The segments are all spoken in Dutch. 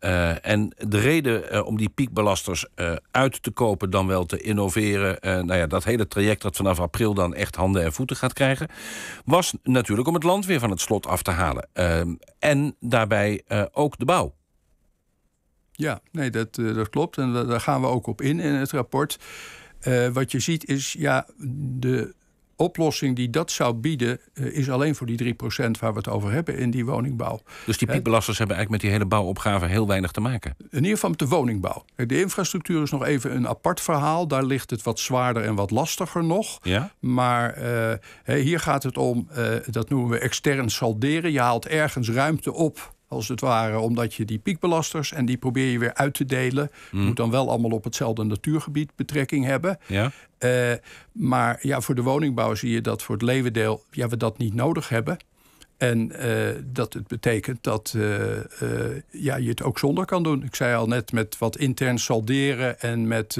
Eh, en de reden eh, om die piekbelasters eh, uit te kopen, dan wel te innoveren, nou ja, dat hele traject dat vanaf april dan echt handen en voeten gaat krijgen, was natuurlijk om het land weer van het slot af te halen. en daarbij ook de bouw. Ja, nee, dat, dat klopt. En daar gaan we ook op in in het rapport. wat je ziet is, ja, de oplossing die dat zou bieden, eh, is alleen voor die 3% waar we het over hebben in die woningbouw. Dus die piekbelasters hebben eigenlijk met die hele bouwopgave heel weinig te maken? In ieder geval met de woningbouw. De infrastructuur is nog even een apart verhaal. Daar ligt het wat zwaarder en wat lastiger nog. Ja? Maar eh, hier gaat het om, eh, dat noemen we extern salderen. Je haalt ergens ruimte op als het ware, omdat je die piekbelasters en die probeer je weer uit te delen. Hmm. Moet dan wel allemaal op hetzelfde natuurgebied betrekking hebben. Ja. Eh, maar ja, voor de woningbouw zie je dat voor het levendeel ja, we dat niet nodig hebben. En eh, dat het betekent dat eh, ja, je het ook zonder kan doen. Ik zei al net, met wat intern salderen en met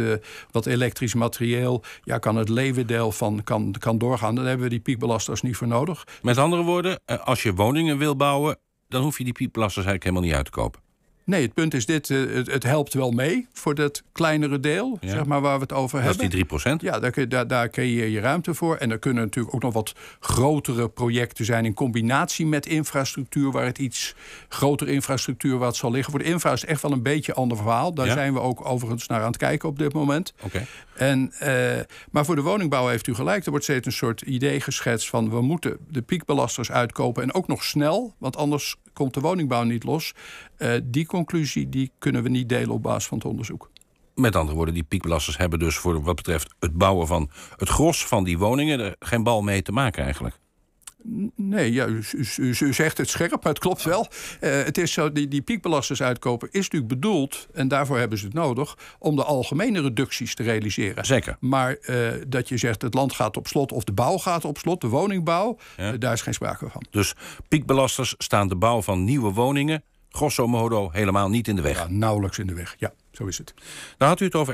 wat elektrisch materieel... Ja, kan het levendeel van kan, kan doorgaan. Dan hebben we die piekbelasters niet voor nodig. Met andere woorden, als je woningen wil bouwen dan hoef je die pieplassen eigenlijk helemaal niet uit te kopen. Nee, het punt is dit, eh, het, het, helpt wel mee voor dat kleinere deel, zeg maar, waar we het over hebben. Dat is die 3%? Ja, daar, daar, daar creëer je ruimte voor. En er kunnen natuurlijk ook nog wat grotere projecten zijn in combinatie met infrastructuur, waar het iets grotere infrastructuur wat zal liggen. Voor de infra is echt wel een beetje ander verhaal. Daar zijn we ook overigens naar aan het kijken op dit moment. Oké. En, eh, maar voor de woningbouw heeft u gelijk. Er wordt steeds een soort idee geschetst van we moeten de piekbelasters uitkopen en ook nog snel, want anders komt de woningbouw niet los. Eh, die conclusie die kunnen we niet delen op basis van het onderzoek. Met andere woorden, die piekbelasters hebben dus voor wat betreft het bouwen van het gros van die woningen er geen bal mee te maken eigenlijk. Nee, ja, u, zegt het scherp, maar het klopt wel. Eh, het is zo, die, die piekbelasters uitkopen is natuurlijk bedoeld, en daarvoor hebben ze het nodig, om de algemene reducties te realiseren. Zeker. Maar eh, dat je zegt het land gaat op slot of de bouw gaat op slot, de woningbouw, eh, daar is geen sprake van. Dus piekbelasters staan de bouw van nieuwe woningen, grosso modo, helemaal niet in de weg. Ja, nauwelijks in de weg, ja. Zo is het. Daar had u het over